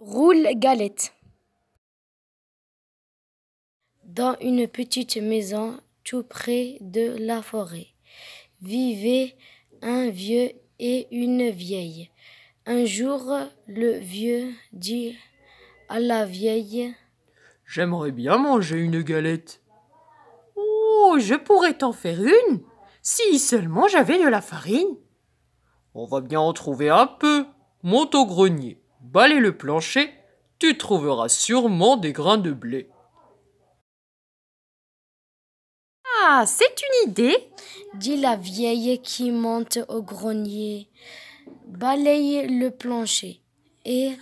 Roule-galette. Dans une petite maison tout près de la forêt, vivaient un vieux et une vieille. Un jour, le vieux dit à la vieille J'aimerais bien manger une galette. Oh, je pourrais t'en faire une, si seulement j'avais de la farine. On va bien en trouver un peu. Monte au grenier balaye le plancher, tu trouveras sûrement des grains de blé. Ah, c'est une idée, dit la vieille qui monte au grenier. Balaye le plancher et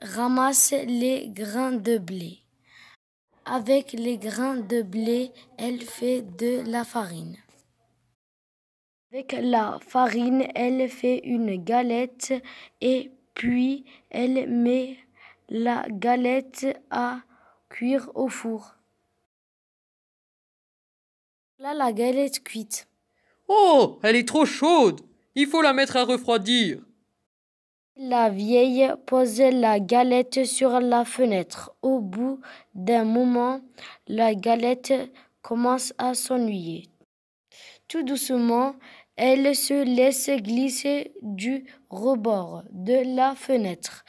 ramasse les grains de blé. Avec les grains de blé, elle fait de la farine. Avec la farine, elle fait une galette et puis elle met la galette à cuire au four. Là, la galette cuite. Oh, elle est trop chaude. Il faut la mettre à refroidir. La vieille pose la galette sur la fenêtre. Au bout d'un moment, la galette commence à s'ennuyer. Tout doucement, elle se laisse glisser du rebord de la fenêtre,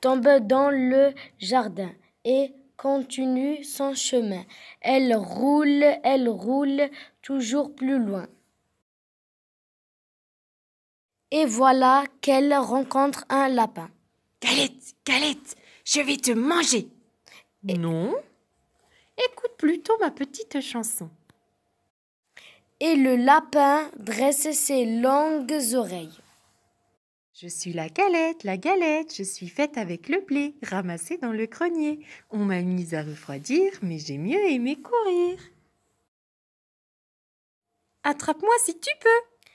tombe dans le jardin et continue son chemin. Elle roule, elle roule toujours plus loin. Et voilà qu'elle rencontre un lapin. Galette, galette, je vais te manger. Non. Écoute plutôt ma petite chanson et le lapin dresse ses longues oreilles. Je suis la galette, la galette, je suis faite avec le blé, ramassé dans le grenier. On m'a mise à refroidir, mais j'ai mieux aimé courir. Attrape-moi si tu peux.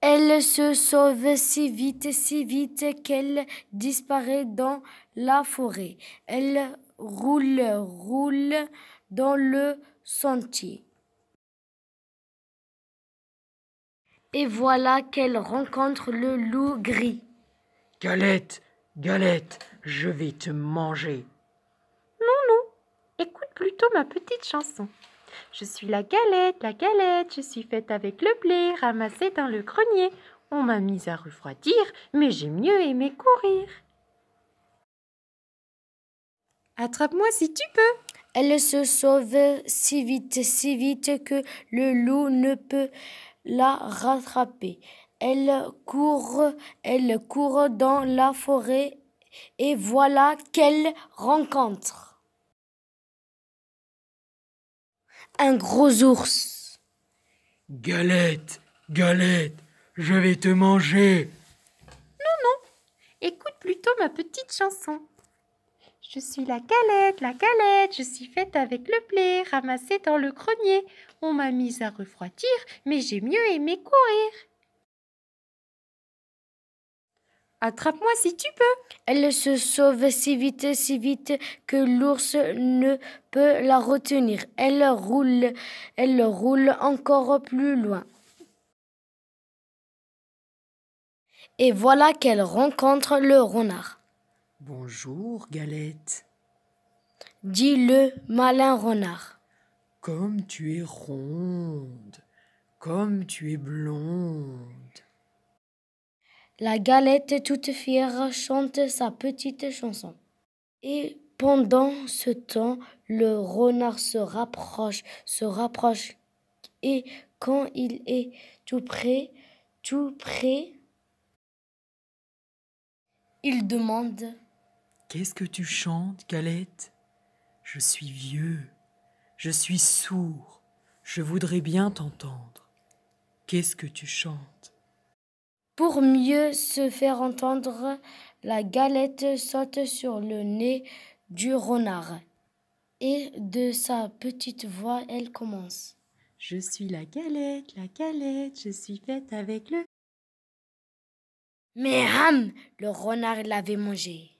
Elle se sauve si vite, si vite qu'elle disparaît dans la forêt. Elle roule, roule dans le sentier. et voilà qu'elle rencontre le loup gris. Galette, galette, je vais te manger. Non, non, écoute plutôt ma petite chanson. Je suis la galette, la galette, je suis faite avec le blé, ramassée dans le grenier. On m'a mise à refroidir, mais j'ai mieux aimé courir. Attrape-moi si tu peux. Elle se sauve si vite, si vite que le loup ne peut la rattraper. Elle court, elle court dans la forêt et voilà qu'elle rencontre un gros ours. Galette, galette, je vais te manger. Non, non, écoute plutôt ma petite chanson. Je suis la calette, la calette, je suis faite avec le blé, ramassée dans le grenier. On m'a mise à refroidir, mais j'ai mieux aimé courir. Attrape-moi si tu peux. Elle se sauve si vite, si vite que l'ours ne peut la retenir. Elle roule, elle roule encore plus loin. Et voilà qu'elle rencontre le renard. Bonjour, Galette, » le malin renard. Comme tu es ronde, comme tu es blonde. La galette toute fière chante sa petite chanson. Et pendant ce temps, le renard se rapproche, se rapproche. Et quand il est tout près, tout près, il demande Qu'est-ce que tu chantes, Galette Je suis vieux, je suis sourd, je voudrais bien t'entendre. Qu'est-ce que tu chantes Pour mieux se faire entendre, la galette saute sur le nez du renard. Et de sa petite voix, elle commence. Je suis la galette, la galette, je suis faite avec le... Mais ham le renard l'avait mangée.